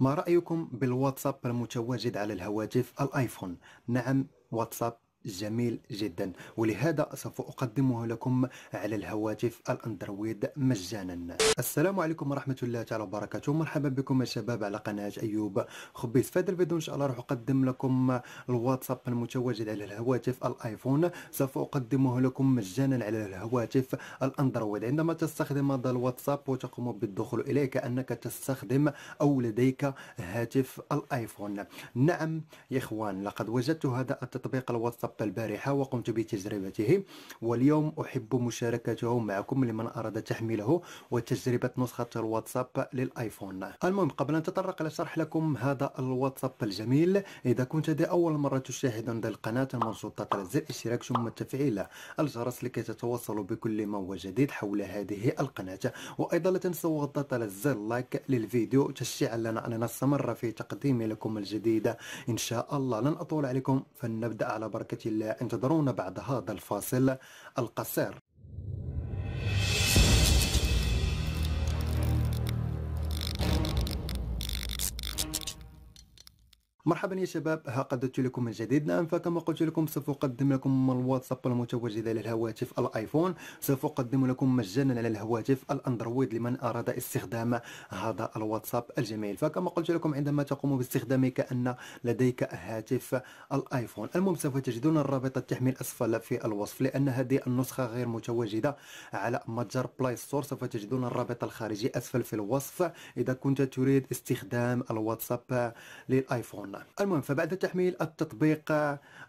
ما رأيكم بالواتساب المتواجد على الهواتف الآيفون نعم واتساب جميل جدا ولهذا سوف أقدمه لكم على الهواتف الأندرويد مجانا السلام عليكم ورحمة الله تعالى وبركاته مرحبا بكم يا شباب على قناة أيوب خبيز في هذا الفيديو إن شاء الله راح أقدم لكم الواتساب المتواجد على الهواتف الآيفون سوف أقدمه لكم مجانا على الهواتف الأندرويد عندما تستخدم هذا الواتساب وتقوم بالدخول إليه كأنك تستخدم أو لديك هاتف الآيفون نعم يا إخوان لقد وجدت هذا التطبيق الواتساب الخط البارحة وقمت بتجربته واليوم أحب مشاركته معكم لمن أراد تحميله وتجربة نسخة الواتساب للآيفون المهم قبل أن نتطرق لشرح لكم هذا الواتساب الجميل إذا كنت دي أول مرة تشاهد عند القناة المنشط على زر الاشتراك ثم تفعيل الجرس لكي تتوصلوا بكل ما هو جديد حول هذه القناة وأيضا لا تنسوا الضغط على زر لايك للفيديو تشجيعا لنا أن نستمر في تقديم لكم الجديد إن شاء الله لن أطول عليكم فلنبدأ على بركة الله انتظرونا بعد هذا الفاصل القصير مرحبا يا شباب ها قد لكم من جديد نعم فكما قلت لكم سوف اقدم لكم الواتساب المتواجد على الهواتف الايفون سوف اقدم لكم مجانا على الهواتف الاندرويد لمن اراد استخدام هذا الواتساب الجميل فكما قلت لكم عندما تقوم باستخدامه كان لديك هاتف الايفون المهم سوف تجدون الرابط التحميل اسفل في الوصف لان هذه النسخه غير متواجده على متجر بلاي ستور سوف تجدون الرابط الخارجي اسفل في الوصف اذا كنت تريد استخدام الواتساب للايفون المهم فبعد تحميل التطبيق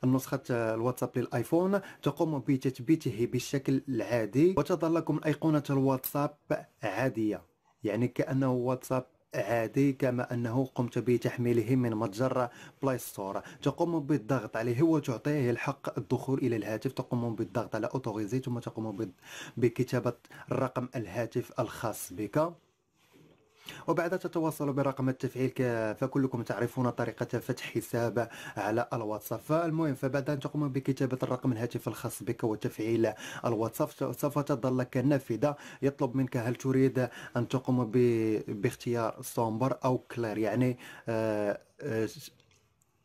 نسخة الواتساب للايفون تقوم بتثبيته بالشكل العادي وتظهر لكم أيقونة الواتساب عادية يعني كأنه واتساب عادي كما أنه قمت بتحميله من متجر بلاي ستور تقوم بالضغط عليه وتعطيه الحق الدخول إلى الهاتف تقوم بالضغط على أوتوريزي ثم تقوم بكتابة رقم الهاتف الخاص بك وبعد تتواصل برقم التفعيل فكلكم تعرفون طريقة فتح حساب على الواتساب فالمهم فبعد أن تقوم بكتابة الرقم الهاتف الخاص بك وتفعيل الواتساب سوف تظل لك نافذة يطلب منك هل تريد أن تقوم باختيار سومبر أو كلير يعني آه، آه،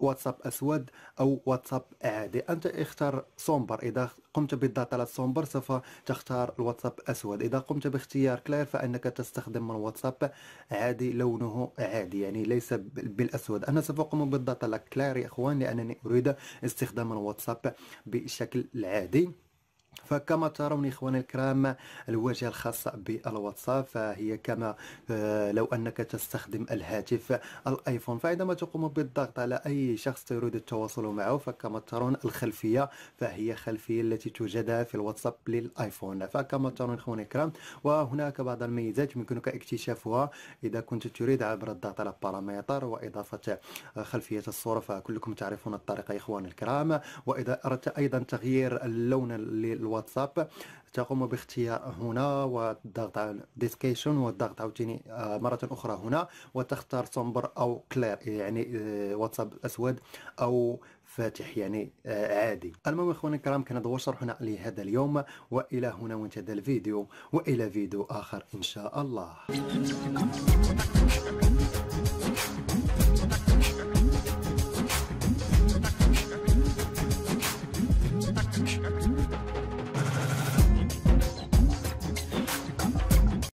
واتساب اسود او واتساب عادي انت اختار سومبر اذا قمت بالضغط على سومبر سوف تختار الواتساب اسود اذا قمت باختيار كلير فانك تستخدم من واتساب عادي لونه عادي يعني ليس بالاسود انا سوف اقوم بالضغط على كلير يا اخوان لانني اريد استخدام الواتساب بشكل عادي فكما ترون إخواني الكرام الواجهة الخاصة بالواتساب فهي كما آه، لو أنك تستخدم الهاتف الآيفون فعندما تقوم بالضغط على أي شخص تريد التواصل معه فكما ترون الخلفية فهي خلفية التي توجد في الواتساب للآيفون فكما ترون إخواني الكرام وهناك بعض الميزات يمكنك اكتشافها إذا كنت تريد عبر الضغط على بارامتر وإضافة آه، خلفية الصورة فكلكم تعرفون الطريقة إخواني الكرام وإذا أردت أيضا تغيير اللون الواتساب تقوم باختيار هنا والضغط على ديسكيشن والضغط عاوتاني آه، مرة أخرى هنا وتختار صنبر أو كلير يعني آه، واتساب أسود أو فاتح يعني آه، عادي المهم اخواني الكرام كان هذا هو شرحنا لهذا اليوم والى هنا وانتهى الفيديو والى فيديو اخر ان شاء الله